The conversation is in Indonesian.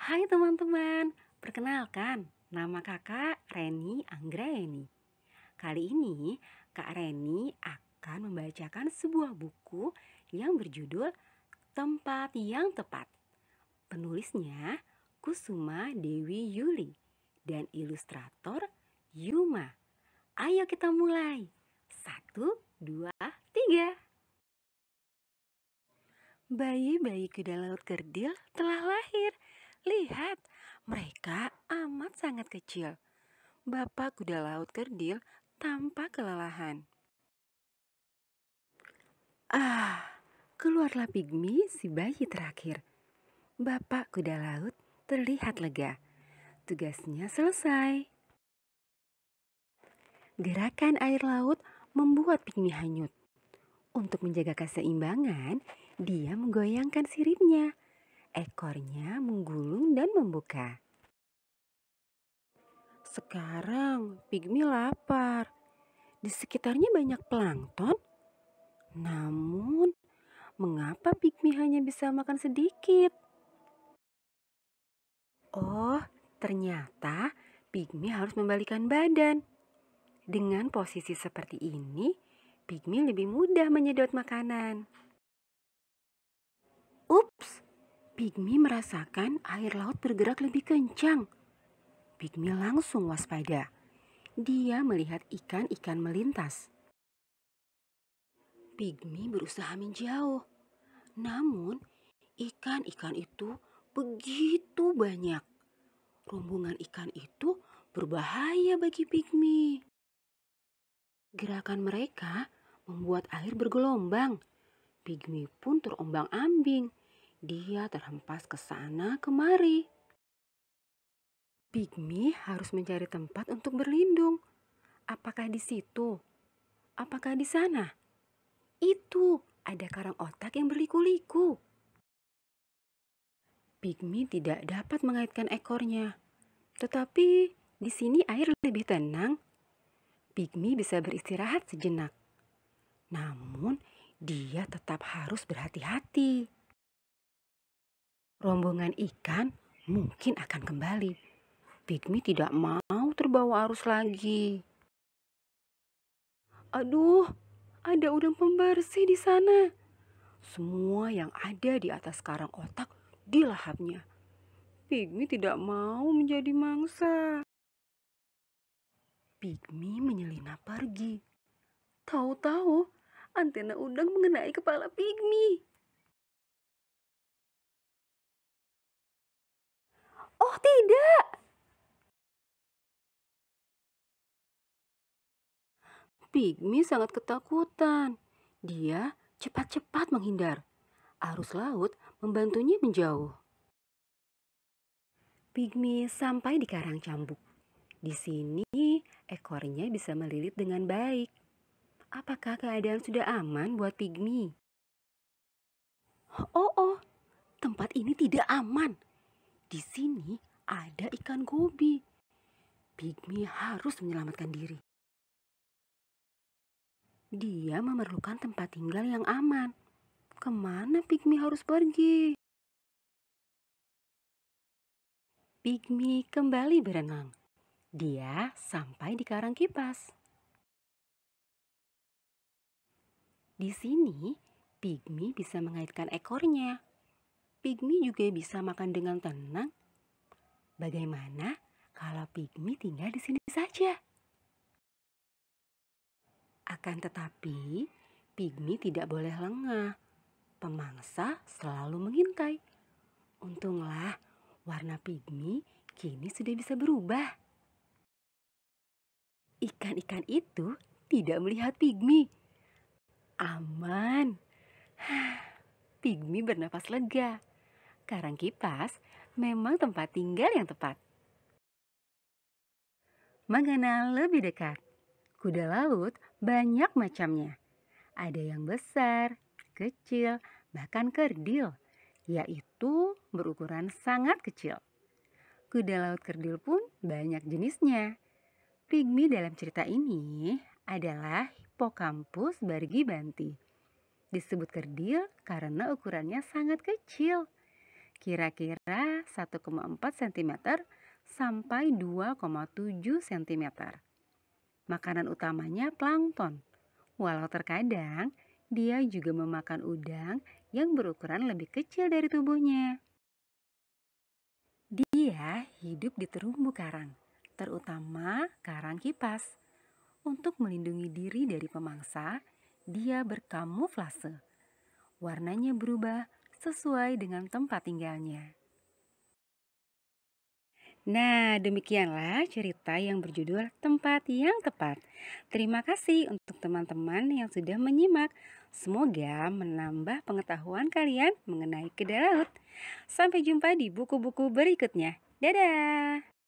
Hai teman-teman, perkenalkan nama kakak Reni Anggreni. Kali ini Kak Reni akan membacakan sebuah buku yang berjudul Tempat yang Tepat. Penulisnya Kusuma Dewi Yuli dan ilustrator Yuma. Ayo kita mulai. Satu, dua, tiga. Bayi-bayi kuda laut kerdil telah lahir Lihat, mereka amat sangat kecil. Bapak kuda laut kerdil tanpa kelelahan. Ah, keluarlah pigmi si bayi terakhir. Bapak kuda laut terlihat lega. Tugasnya selesai. Gerakan air laut membuat pigmi hanyut. Untuk menjaga keseimbangan, dia menggoyangkan siripnya Ekornya menggulung dan membuka. Sekarang pigmi lapar. Di sekitarnya banyak plankton. Namun, mengapa pigmi hanya bisa makan sedikit? Oh, ternyata pigmi harus membalikan badan. Dengan posisi seperti ini, pigmi lebih mudah menyedot makanan. Pigmi merasakan air laut bergerak lebih kencang. Pigmi langsung waspada. Dia melihat ikan-ikan melintas. Pigmi berusaha menjauh. Namun, ikan-ikan itu begitu banyak. Rombongan ikan itu berbahaya bagi pigmi. Gerakan mereka membuat air bergelombang. Pigmi pun terombang-ambing dia terhempas ke sana kemari. Pikmi harus mencari tempat untuk berlindung. Apakah di situ? Apakah di sana? Itu ada karang otak yang berliku-liku. Pikmi tidak dapat mengaitkan ekornya. Tetapi di sini air lebih tenang. Pikmi bisa beristirahat sejenak. Namun, dia tetap harus berhati-hati rombongan ikan mungkin akan kembali. Pigmi tidak mau terbawa arus lagi. Aduh, ada udang pembersih di sana. Semua yang ada di atas karang otak dilahapnya. Pigmi tidak mau menjadi mangsa. Pigmi menyelinap pergi. Tahu-tahu, antena udang mengenai kepala pigmi. oh tidak. Pigmi sangat ketakutan. Dia cepat-cepat menghindar. Arus laut membantunya menjauh. Pigmi sampai di karang cambuk. Di sini ekornya bisa melilit dengan baik. Apakah keadaan sudah aman buat pigmi? Oh, oh, tempat ini tidak aman. Di sini ada ikan gobi. Pigmi harus menyelamatkan diri. Dia memerlukan tempat tinggal yang aman. Kemana Pigmi harus pergi? Pigmi kembali berenang. Dia sampai di karang kipas. Di sini, Pigmi bisa mengaitkan ekornya Pigmi juga bisa makan dengan tenang? Bagaimana kalau Pigmi tinggal di sini saja? Akan tetapi, Pigmi tidak boleh lengah. Pemangsa selalu mengintai. Untunglah, warna Pigmi kini sudah bisa berubah. Ikan-ikan itu tidak melihat Pigmi. Aman. Pigmi bernapas lega karang kipas memang tempat tinggal yang tepat. Mengenal lebih dekat. Kuda laut banyak macamnya. Ada yang besar, kecil, bahkan kerdil, yaitu berukuran sangat kecil. Kuda laut kerdil pun banyak jenisnya. Pigmi dalam cerita ini adalah bargi banti. Disebut kerdil karena ukurannya sangat kecil kira-kira 1,4 cm sampai 2,7 cm. Makanan utamanya plankton, walau terkadang dia juga memakan udang yang berukuran lebih kecil dari tubuhnya. Dia hidup di terumbu karang, terutama karang kipas. Untuk melindungi diri dari pemangsa, dia berkamuflase. Warnanya berubah sesuai dengan tempat tinggalnya. Nah, demikianlah cerita yang berjudul Tempat yang Tepat. Terima kasih untuk teman-teman yang sudah menyimak. Semoga menambah pengetahuan kalian mengenai kuda laut. Sampai jumpa di buku-buku berikutnya. Dadah!